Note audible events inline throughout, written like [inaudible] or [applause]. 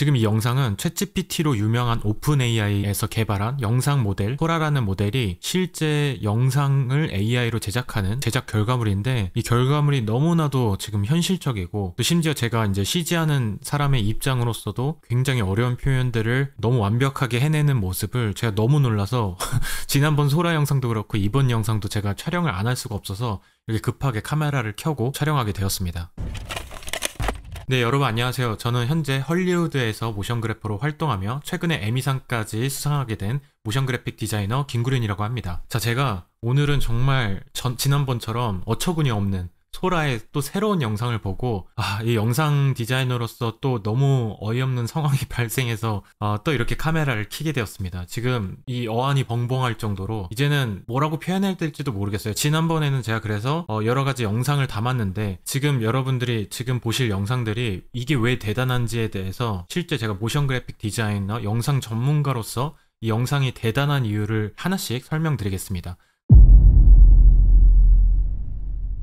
지금 이 영상은 최치 p t 로 유명한 오픈 AI에서 개발한 영상 모델 토라라는 모델이 실제 영상을 AI로 제작하는 제작 결과물인데 이 결과물이 너무나도 지금 현실적이고 또 심지어 제가 이제 CG하는 사람의 입장으로서도 굉장히 어려운 표현들을 너무 완벽하게 해내는 모습을 제가 너무 놀라서 [laughs] 지난번 소라 영상도 그렇고 이번 영상도 제가 촬영을 안 할 수가 없어서 이렇게 급하게 카메라를 켜고 촬영하게 되었습니다. 네, 여러분 안녕하세요. 저는 현재 헐리우드에서 모션 그래퍼로 활동하며 최근에 에미상까지 수상하게 된 모션 그래픽 디자이너 김구린이라고 합니다. 자, 제가 오늘은 정말 전, 지난번처럼 어처구니 없는 소라의 또 새로운 영상을 보고 아, 이 영상 디자이너로서 또 너무 어이없는 상황이 [laughs] 발생해서 아, 또 이렇게 카메라를 켜게 되었습니다. 지금 이 어안이 벙벙할 정도로 이제는 뭐라고 표현해야 될지도 모르겠어요. 지난번에는 제가 그래서 어, 여러 가지 영상을 담았는데 지금 여러분들이 지금 보실 영상들이 이게 왜 대단한지에 대해서 실제 제가 모션 그래픽 디자이너 영상 전문가로서 이 영상이 대단한 이유를 하나씩 설명드리겠습니다.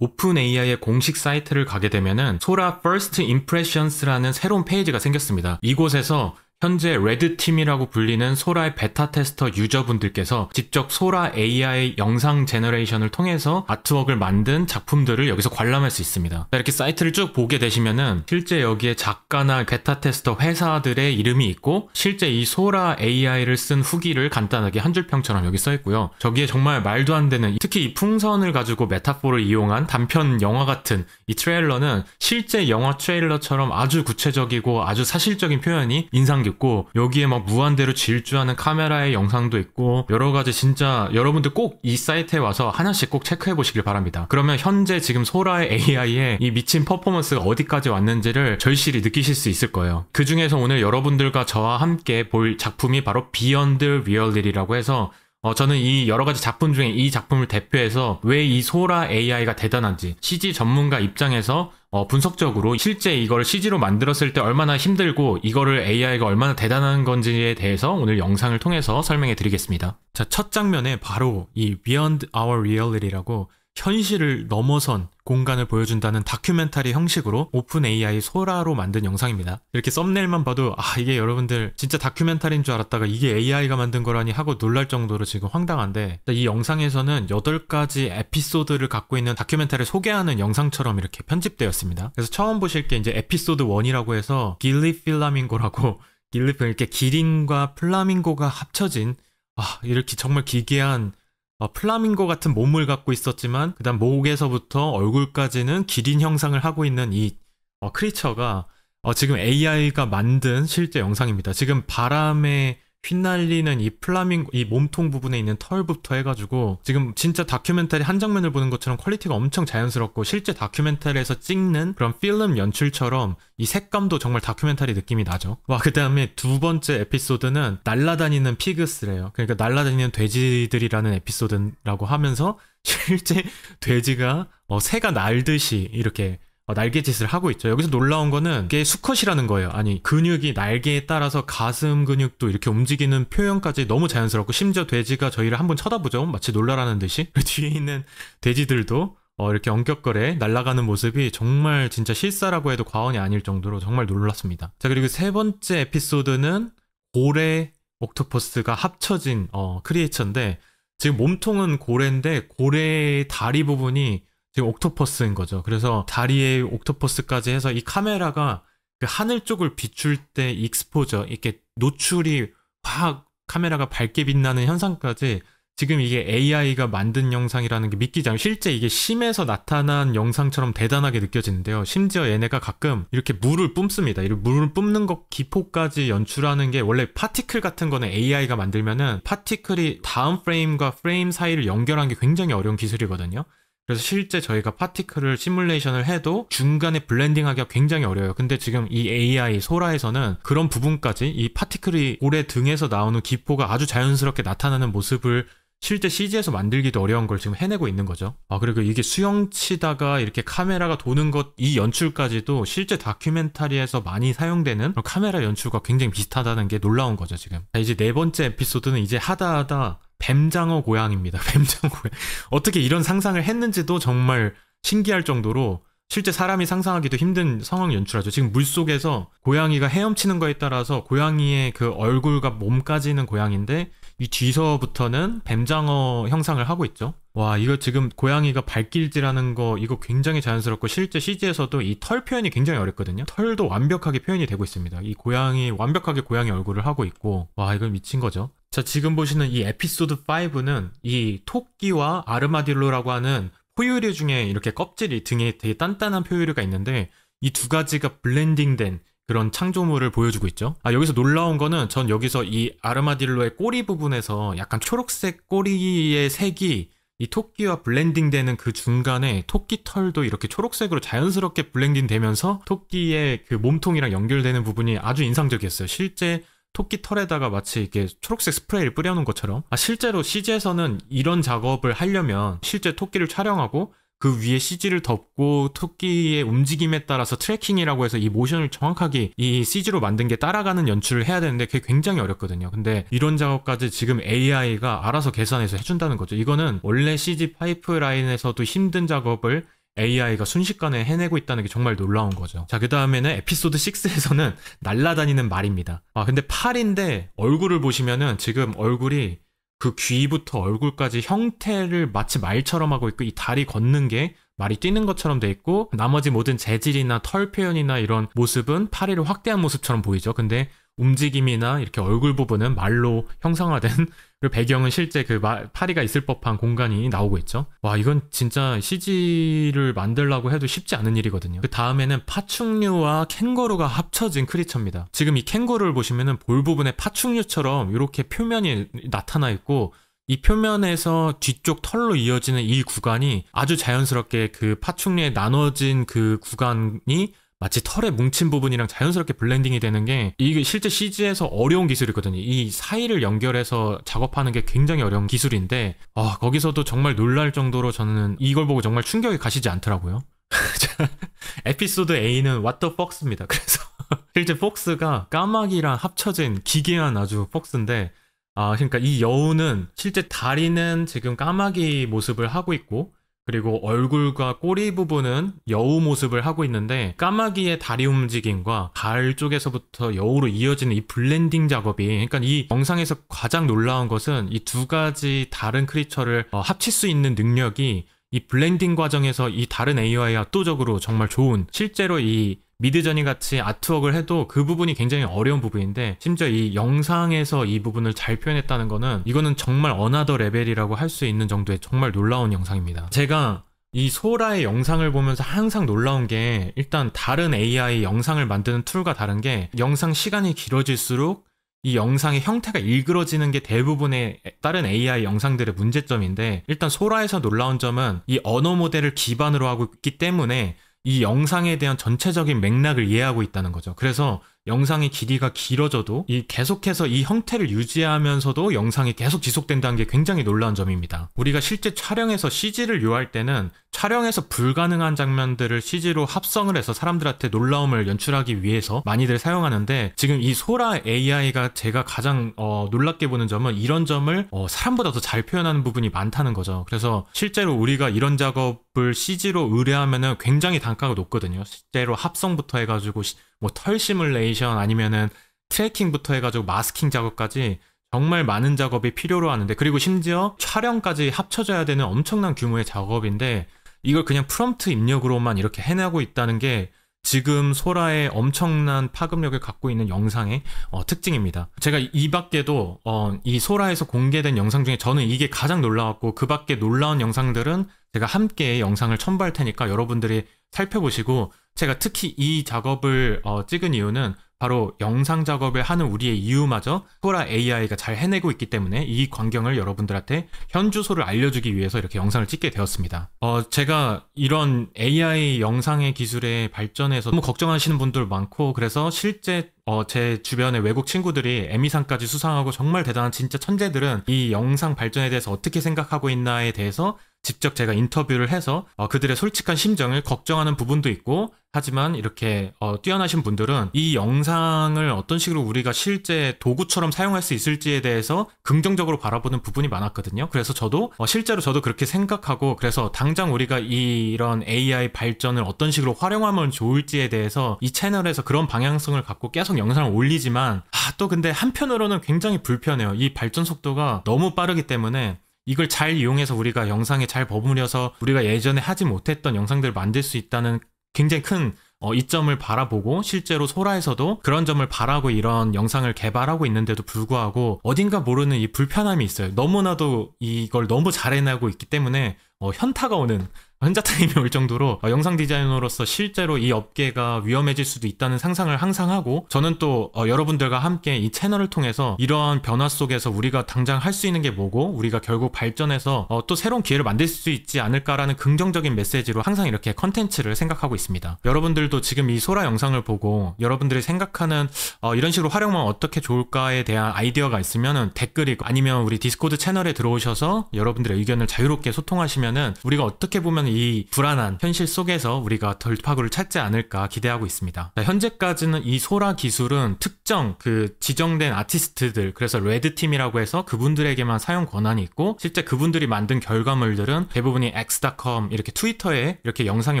오픈 AI의 공식 사이트를 가게 되면은 소라 First Impressions라는 새로운 페이지가 생겼습니다. 이곳에서 현재 레드팀이라고 불리는 소라의 베타 테스터 유저분들께서 직접 소라 AI 영상 제너레이션을 통해서 아트웍을 만든 작품들을 여기서 관람할 수 있습니다. 이렇게 사이트를 쭉 보게 되시면은 실제 여기에 작가나 베타 테스터 회사들의 이름이 있고 실제 이 소라 AI를 쓴 후기를 간단하게 한 줄평처럼 여기 써 있고요. 저기에 정말 말도 안 되는 특히 이 풍선을 가지고 메타포를 이용한 단편 영화 같은 이 트레일러는 실제 영화 트레일러처럼 아주 구체적이고 아주 사실적인 표현이 인상 있고 여기에 막 무한대로 질주하는 카메라의 영상도 있고 여러 가지 진짜 여러분들 꼭 이 사이트에 와서 하나씩 꼭 체크해 보시길 바랍니다. 그러면 현재 지금 소라의 AI의 이 미친 퍼포먼스가 어디까지 왔는지를 절실히 느끼실 수 있을 거예요. 그 중에서 오늘 여러분들과 저와 함께 볼 작품이 바로 비언드 리얼리라고 해서 어, 저는 이 여러 가지 작품 중에 이 작품을 대표해서 왜 이 소라 AI가 대단한지 CG 전문가 입장에서 어, 분석적으로 실제 이걸 CG로 만들었을 때 얼마나 힘들고 이거를 AI가 얼마나 대단한 건지에 대해서 오늘 영상을 통해서 설명해 드리겠습니다. 자, 첫 장면에 바로 이 Beyond Our Reality라고 현실을 넘어선 공간을 보여준다는 다큐멘터리 형식으로 오픈 AI 소라로 만든 영상입니다. 이렇게 썸네일만 봐도 아 이게 여러분들 진짜 다큐멘터리인 줄 알았다가 이게 AI가 만든 거라니 하고 놀랄 정도로 지금 황당한데 이 영상에서는 8가지 에피소드를 갖고 있는 다큐멘터리를 소개하는 영상처럼 이렇게 편집되었습니다. 그래서 처음 보실 게 이제 에피소드 1이라고 해서 길리 필라밍고라고 길리 이렇게 기린과 플라밍고가 합쳐진 아 이렇게 정말 기괴한 어, 플라밍고 같은 몸을 갖고 있었지만 그다음 목에서부터 얼굴까지는 기린 형상을 하고 있는 이 어, 크리처가 어, 지금 AI가 만든 실제 영상입니다. 지금 바람에 휘날리는 이 플라밍고 이 몸통 부분에 있는 털부터 해가지고 지금 진짜 다큐멘터리 한 장면을 보는 것처럼 퀄리티가 엄청 자연스럽고 실제 다큐멘터리에서 찍는 그런 필름 연출처럼 이 색감도 정말 다큐멘터리 느낌이 나죠. 와 그 다음에 두 번째 에피소드는 날라다니는 피그스래요. 그러니까 날라다니는 돼지들이라는 에피소드라고 하면서 [laughs] 실제 돼지가 어, 새가 날듯이 이렇게 어, 날개짓을 하고 있죠. 여기서 놀라운 거는 이게 수컷이라는 거예요. 아니 근육이 날개에 따라서 가슴 근육도 이렇게 움직이는 표현까지 너무 자연스럽고 심지어 돼지가 저희를 한번 쳐다보죠. 마치 놀라라는 듯이 그 뒤에 있는 돼지들도 어, 이렇게 엉격거래 날아가는 모습이 정말 진짜 실사라고 해도 과언이 아닐 정도로 정말 놀랐습니다. 자 그리고 세 번째 에피소드는 고래 옥토퍼스가 합쳐진 어, 크리에이처인데 지금 몸통은 고래인데 고래의 다리 부분이 지금 옥토퍼스인 거죠. 그래서 다리에 옥토퍼스까지 해서 이 카메라가 그 하늘 쪽을 비출 때 익스포저 이렇게 노출이 확 카메라가 밝게 빛나는 현상까지 지금 이게 AI가 만든 영상이라는 게 믿기지 않아요. 실제 이게 심에서 나타난 영상처럼 대단하게 느껴지는데요. 심지어 얘네가 가끔 이렇게 물을 뿜습니다. 이 물을 뿜는 것 기포까지 연출하는 게 원래 파티클 같은 거는 AI가 만들면은 파티클이 다음 프레임과 프레임 사이를 연결하는게 굉장히 어려운 기술이거든요. 그래서 실제 저희가 파티클을 시뮬레이션을 해도 중간에 블렌딩하기가 굉장히 어려워요. 근데 지금 이 AI 소라에서는 그런 부분까지 이 파티클이 올해 등에서 나오는 기포가 아주 자연스럽게 나타나는 모습을 실제 CG에서 만들기도 어려운 걸 지금 해내고 있는 거죠. 아, 그리고 이게 수영치다가 이렇게 카메라가 도는 것, 이 연출까지도 실제 다큐멘터리에서 많이 사용되는 카메라 연출과 굉장히 비슷하다는 게 놀라운 거죠, 지금. 자, 이제 네 번째 에피소드는 이제 하다 하다 뱀장어 고양입니다. [laughs] 뱀장어 고양. 어떻게 이런 상상을 했는지도 정말 신기할 정도로 실제 사람이 상상하기도 힘든 상황 연출하죠. 지금 물 속에서 고양이가 헤엄치는 거에 따라서 고양이의 그 얼굴과 몸까지는 고양인데 이 뒤서부터는 뱀장어 형상을 하고 있죠. 와, 이거 지금 고양이가 발길질하는 거 이거 굉장히 자연스럽고 실제 CG에서도 이 털 표현이 굉장히 어렵거든요. 털도 완벽하게 표현이 되고 있습니다. 이 고양이 완벽하게 고양이 얼굴을 하고 있고 와, 이건 미친 거죠. 자, 지금 보시는 이 에피소드 5는 이 토끼와 아르마딜로라고 하는 포유류 중에 이렇게 껍질이 등에 되게 단단한 포유류가 있는데 이 두 가지가 블렌딩된 그런 창조물을 보여주고 있죠. 아, 여기서 놀라운 거는 전 여기서 이 아르마딜로의 꼬리 부분에서 약간 초록색 꼬리의 색이 이 토끼와 블렌딩되는 그 중간에 토끼 털도 이렇게 초록색으로 자연스럽게 블렌딩되면서 토끼의 그 몸통이랑 연결되는 부분이 아주 인상적이었어요. 실제 토끼 털에다가 마치 이게 초록색 스프레이를 뿌려놓은 것처럼 아, 실제로 CG에서는 이런 작업을 하려면 실제 토끼를 촬영하고 그 위에 CG를 덮고 토끼의 움직임에 따라서 트래킹이라고 해서 이 모션을 정확하게 이 CG로 만든 게 따라가는 연출을 해야 되는데 그게 굉장히 어렵거든요. 근데 이런 작업까지 지금 AI가 알아서 계산해서 해준다는 거죠. 이거는 원래 CG 파이프라인에서도 힘든 작업을 AI가 순식간에 해내고 있다는 게 정말 놀라운 거죠. 자, 그 다음에는 에피소드 6에서는 [laughs] 날라다니는 말입니다. 아, 근데 8인데 얼굴을 보시면은 지금 얼굴이 그 귀부터 얼굴까지 형태를 마치 말처럼 하고 있고 이 다리 걷는 게 말이 뛰는 것처럼 돼 있고 나머지 모든 재질이나 털 표현이나 이런 모습은 파리를 확대한 모습처럼 보이죠. 근데 움직임이나 이렇게 얼굴 부분은 말로 형상화된 [laughs] 그리고 배경은 실제 그 파리가 있을 법한 공간이 나오고 있죠. 와 이건 진짜 CG를 만들라고 해도 쉽지 않은 일이거든요. 그 다음에는 파충류와 캥거루가 합쳐진 크리처입니다. 지금 이 캥거루를 보시면은 볼 부분에 파충류처럼 이렇게 표면이 나타나 있고 이 표면에서 뒤쪽 털로 이어지는 이 구간이 아주 자연스럽게 그 파충류에 나눠진 그 구간이 마치 털에 뭉친 부분이랑 자연스럽게 블렌딩이 되는 게 이게 실제 CG에서 어려운 기술이거든요. 이 사이를 연결해서 작업하는 게 굉장히 어려운 기술인데 아, 거기서도 정말 놀랄 정도로 저는 이걸 보고 정말 충격이 가시지 않더라고요. [laughs] 에피소드 A는 What the Fox입니다. 그래서 [laughs] 실제 폭스가 까마귀랑 합쳐진 기괴한 아주 폭스인데 아, 그러니까 이 여우는 실제 다리는 지금 까마귀 모습을 하고 있고 그리고 얼굴과 꼬리 부분은 여우 모습을 하고 있는데 까마귀의 다리 움직임과 발 쪽에서부터 여우로 이어지는 이 블렌딩 작업이 그러니까 이 영상에서 가장 놀라운 것은 이 두 가지 다른 크리처를 어, 합칠 수 있는 능력이 이 블렌딩 과정에서 이 다른 AI와 압도적으로 정말 좋은 실제로 이 미드저니 같이 아트웍을 해도 그 부분이 굉장히 어려운 부분인데 심지어 이 영상에서 이 부분을 잘 표현했다는 거는 이거는 정말 어나더 레벨이라고 할 수 있는 정도의 정말 놀라운 영상입니다. 제가 이 소라의 영상을 보면서 항상 놀라운 게 일단 다른 AI 영상을 만드는 툴과 다른 게 영상 시간이 길어질수록 이 영상의 형태가 일그러지는 게 대부분의 다른 AI 영상들의 문제점인데 일단 소라에서 놀라운 점은 이 언어 모델을 기반으로 하고 있기 때문에 이 영상에 대한 전체적인 맥락을 이해하고 있다는 거죠. 그래서 영상의 길이가 길어져도 이 계속해서 이 형태를 유지하면서도 영상이 계속 지속된다는 게 굉장히 놀라운 점입니다. 우리가 실제 촬영에서 CG를 요할 때는 촬영에서 불가능한 장면들을 CG로 합성을 해서 사람들한테 놀라움을 연출하기 위해서 많이들 사용하는데 지금 이 소라 AI가 제가 가장 어, 놀랍게 보는 점은 이런 점을 어, 사람보다 더 잘 표현하는 부분이 많다는 거죠. 그래서 실제로 우리가 이런 작업을 CG로 의뢰하면 굉장히 단가가 높거든요. 실제로 합성부터 해가지고 뭐털 시뮬레이션 아니면은 트래킹부터 해가지고 마스킹 작업까지 정말 많은 작업이 필요로 하는데 그리고 심지어 촬영까지 합쳐져야 되는 엄청난 규모의 작업인데 이걸 그냥 프롬프트 입력으로만 이렇게 해내고 있다는 게 지금 소라의 엄청난 파급력을 갖고 있는 영상의 어, 특징입니다. 제가 이 밖에도 어, 이 소라에서 공개된 영상 중에 저는 이게 가장 놀라웠고 그 밖에 놀라운 영상들은 제가 함께 영상을 첨부할 테니까 여러분들이 살펴보시고 제가 특히 이 작업을 어, 찍은 이유는 바로 영상 작업을 하는 우리의 이유마저 소라 AI가 잘 해내고 있기 때문에 이 광경을 여러분들한테 현 주소를 알려주기 위해서 이렇게 영상을 찍게 되었습니다. 어, 제가 이런 AI 영상의 기술의 발전에서 너무 걱정하시는 분들 많고 그래서 실제 어, 제 주변의 외국 친구들이 에미상까지 수상하고 정말 대단한 진짜 천재들은 이 영상 발전에 대해서 어떻게 생각하고 있나에 대해서 직접 제가 인터뷰를 해서 어, 그들의 솔직한 심정을 걱정하는 부분도 있고 하지만 이렇게 어, 뛰어나신 분들은 이 영상을 어떤 식으로 우리가 실제 도구처럼 사용할 수 있을지에 대해서 긍정적으로 바라보는 부분이 많았거든요. 그래서 저도 어, 실제로 저도 그렇게 생각하고 그래서 당장 우리가 이런 AI 발전을 어떤 식으로 활용하면 좋을지에 대해서 이 채널에서 그런 방향성을 갖고 계속 영상을 올리지만 아, 또 근데 한편으로는 굉장히 불편해요. 이 발전 속도가 너무 빠르기 때문에 이걸 잘 이용해서 우리가 영상에 잘 버무려서 우리가 예전에 하지 못했던 영상들을 만들 수 있다는 굉장히 큰 어, 이점을 바라보고 실제로 소라에서도 그런 점을 바라고 이런 영상을 개발하고 있는데도 불구하고 어딘가 모르는 이 불편함이 있어요. 너무나도 이걸 너무 잘 해내고 있기 때문에 어, 현타가 오는 현자타임이 올 정도로 어, 영상 디자이너로서 실제로 이 업계가 위험해질 수도 있다는 상상을 항상 하고 저는 또 어, 여러분들과 함께 이 채널을 통해서 이러한 변화 속에서 우리가 당장 할 수 있는 게 뭐고 우리가 결국 발전해서 어, 또 새로운 기회를 만들 수 있지 않을까라는 긍정적인 메시지로 항상 이렇게 컨텐츠를 생각하고 있습니다. 여러분들도 지금 이 소라 영상을 보고 여러분들이 생각하는 어, 이런 식으로 활용하면 어떻게 좋을까에 대한 아이디어가 있으면 댓글이 아니면 우리 디스코드 채널에 들어오셔서 여러분들의 의견을 자유롭게 소통하시면 하면은 우리가 어떻게 보면 이 불안한 현실 속에서 우리가 돌파구를 찾지 않을까 기대하고 있습니다. 자, 현재까지는 이 소라 기술은 특정 그 지정된 아티스트들 그래서 레드 팀이라고 해서 그분들에게만 사용 권한이 있고 실제 그분들이 만든 결과물들은 대부분이 x.com 이렇게 트위터에 이렇게 영상이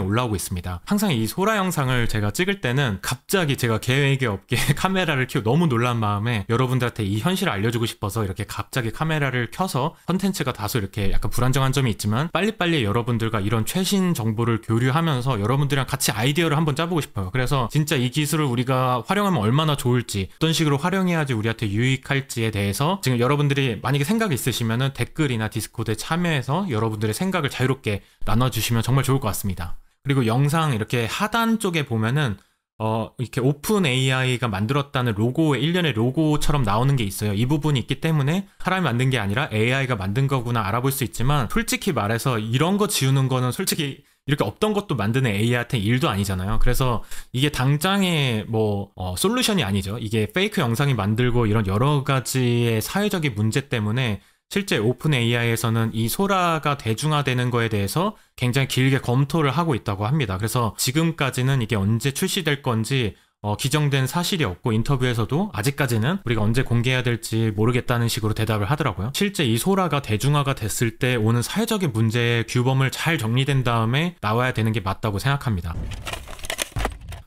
올라오고 있습니다. 항상 이 소라 영상을 제가 찍을 때는 갑자기 제가 계획이 없게 [laughs] 카메라를 켜고 너무 놀란 마음에 여러분들한테 이 현실을 알려주고 싶어서 이렇게 갑자기 카메라를 켜서 컨텐츠가 다소 이렇게 약간 불안정한 점이 있지만 빨리빨리 여러분들과 이런 최신 정보를 교류하면서 여러분들이랑 같이 아이디어를 한번 짜보고 싶어요. 그래서 진짜 이 기술을 우리가 활용하면 얼마나 좋을지 어떤 식으로 활용해야지 우리한테 유익할지에 대해서 지금 여러분들이 만약에 생각이 있으시면 댓글이나 디스코드에 참여해서 여러분들의 생각을 자유롭게 나눠주시면 정말 좋을 것 같습니다. 그리고 영상 이렇게 하단 쪽에 보면은 어, 이렇게 오픈 AI가 만들었다는 로고에 일련의 로고처럼 나오는 게 있어요. 이 부분이 있기 때문에 사람이 만든 게 아니라 AI가 만든 거구나 알아볼 수 있지만 솔직히 말해서 이런 거 지우는 거는 솔직히 이렇게 없던 것도 만드는 AI한테 일도 아니잖아요. 그래서 이게 당장의 뭐 어, 솔루션이 아니죠. 이게 페이크 영상이 만들고 이런 여러 가지의 사회적인 문제 때문에 실제 오픈 AI에서는 이 소라가 대중화되는 거에 대해서 굉장히 길게 검토를 하고 있다고 합니다. 그래서 지금까지는 이게 언제 출시될 건지 어, 기정된 사실이 없고 인터뷰에서도 아직까지는 우리가 언제 공개해야 될지 모르겠다는 식으로 대답을 하더라고요. 실제 이 소라가 대중화가 됐을 때 오는 사회적인 문제의 규범을 잘 정리된 다음에 나와야 되는 게 맞다고 생각합니다.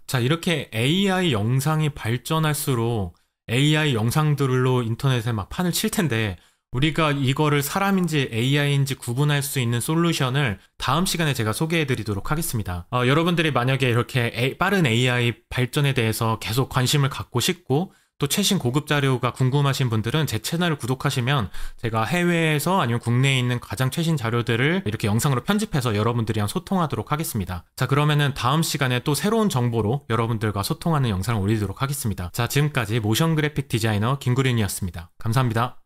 자, 이렇게 AI 영상이 발전할수록 AI 영상들로 인터넷에 막 판을 칠 텐데 우리가 이거를 사람인지 AI인지 구분할 수 있는 솔루션을 다음 시간에 제가 소개해 드리도록 하겠습니다. 어, 여러분들이 만약에 이렇게 A, 빠른 AI 발전에 대해서 계속 관심을 갖고 싶고 또 최신 고급 자료가 궁금하신 분들은 제 채널을 구독하시면 제가 해외에서 아니면 국내에 있는 가장 최신 자료들을 이렇게 영상으로 편집해서 여러분들이랑 소통하도록 하겠습니다. 자, 그러면은 다음 시간에 또 새로운 정보로 여러분들과 소통하는 영상을 올리도록 하겠습니다. 자, 지금까지 모션 그래픽 디자이너 김구린이었습니다. 감사합니다.